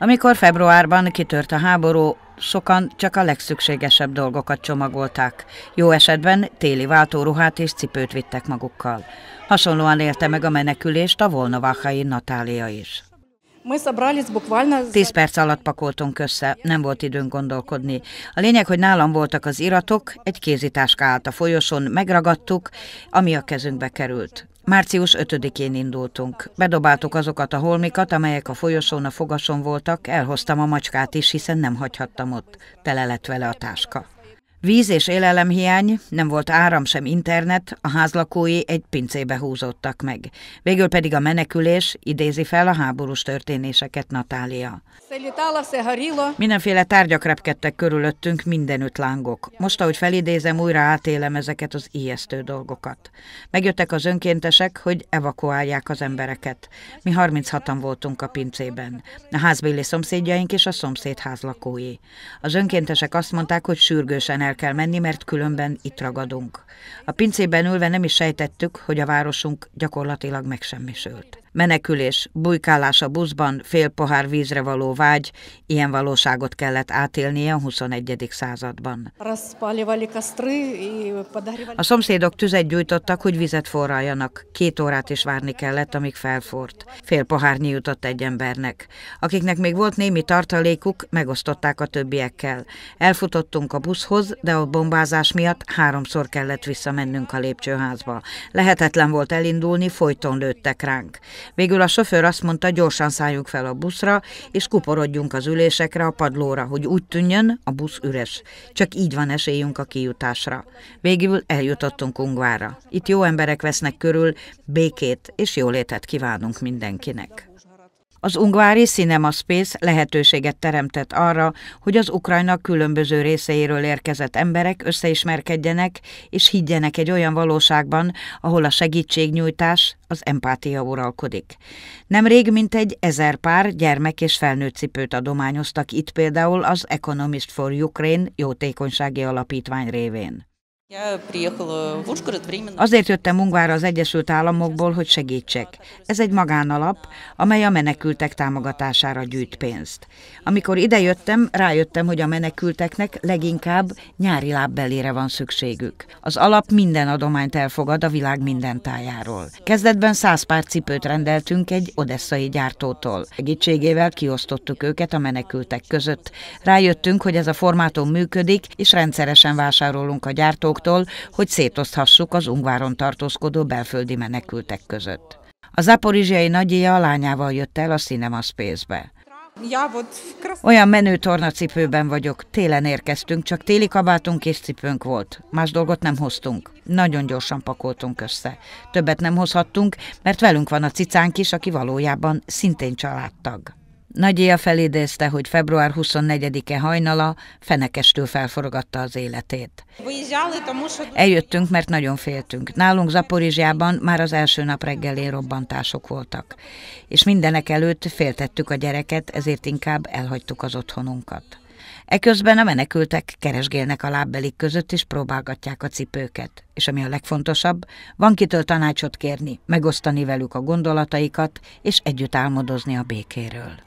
Amikor februárban kitört a háború, sokan csak a legszükségesebb dolgokat csomagolták. Jó esetben téli váltóruhát és cipőt vittek magukkal. Hasonlóan élte meg a menekülést a Volnovachai Natália is. Tíz perc alatt pakoltunk össze, nem volt időnk gondolkodni. A lényeg, hogy nálam voltak az iratok, egy kézitáska állt a folyosón, megragadtuk, ami a kezünkbe került. Március 5-én indultunk. Bedobáltuk azokat a holmikat, amelyek a folyosón a fogason voltak, elhoztam a macskát is, hiszen nem hagyhattam ott. Tele lett vele a táska. Víz és élelemhiány, nem volt áram sem internet, a házlakói egy pincébe húzódtak meg. Végül pedig a menekülés idézi fel a háborús történéseket Natália. Mindenféle tárgyak repkedtek körülöttünk, mindenütt lángok. Most, ahogy felidézem, újra átélem ezeket az ijesztő dolgokat. Megjöttek az önkéntesek, hogy evakuálják az embereket. Mi 36-an voltunk a pincében. A házbéli szomszédjaink és a szomszéd házlakói. Az önkéntesek azt mondták, hogy sürgősen el kell menni, mert különben itt ragadunk. A pincében ülve nem is sejtettük, hogy a városunk gyakorlatilag megsemmisült. Menekülés, bujkálás a buszban, fél pohár vízre való vágy, ilyen valóságot kellett átélnie a 21. században. A szomszédok tüzet gyújtottak, hogy vizet forraljanak. Két órát is várni kellett, amíg felfort. Fél pohárnyi jutott egy embernek. Akiknek még volt némi tartalékuk, megosztották a többiekkel. Elfutottunk a buszhoz, de a bombázás miatt háromszor kellett visszamennünk a lépcsőházba. Lehetetlen volt elindulni, folyton lőttek ránk. Végül a sofőr azt mondta, gyorsan szálljunk fel a buszra, és kuporodjunk az ülésekre, a padlóra, hogy úgy tűnjön, a busz üres. Csak így van esélyünk a kijutásra. Végül eljutottunk Ungvára. Itt jó emberek vesznek körül, békét és jólétet kívánunk mindenkinek. Az ungvári Cinema Space lehetőséget teremtett arra, hogy az Ukrajna különböző részeiről érkezett emberek összeismerkedjenek és higgyenek egy olyan valóságban, ahol a segítségnyújtás, az empátia uralkodik. Nemrég mintegy ezer pár gyermek és felnőtt cipőt adományoztak itt például az Economist for Ukraine jótékonysági alapítvány révén. Azért jöttem Ungvára az Egyesült Államokból, hogy segítsek. Ez egy magánalap, amely a menekültek támogatására gyűjt pénzt. Amikor idejöttem, rájöttem, hogy a menekülteknek leginkább nyári lábbelére van szükségük. Az alap minden adományt elfogad a világ minden tájáról. Kezdetben száz pár cipőt rendeltünk egy odesszai gyártótól. Segítségével kiosztottuk őket a menekültek között. Rájöttünk, hogy ez a formátum működik, és rendszeresen vásárolunk a gyártók tagállamoktól, hogy szétoszthassuk az Ungváron tartózkodó belföldi menekültek között. A zaporizsiai nagyja a lányával jött el a Cinema Space-be. Olyan menő tornacipőben vagyok, télen érkeztünk, csak téli kabátunk és cipőnk volt. Más dolgot nem hoztunk. Nagyon gyorsan pakoltunk össze. Többet nem hozhattunk, mert velünk van a cicánk is, aki valójában szintén családtag. Nagyia felidézte, hogy február 24-e hajnala fenekestül felforgatta az életét. Eljöttünk, mert nagyon féltünk. Nálunk Zaporizsjában már az első nap reggelén robbantások voltak. És mindenek előtt féltettük a gyereket, ezért inkább elhagytuk az otthonunkat. Eközben a menekültek keresgélnek a lábbelik között, és próbálgatják a cipőket. És ami a legfontosabb, van kitől tanácsot kérni, megosztani velük a gondolataikat, és együtt álmodozni a békéről.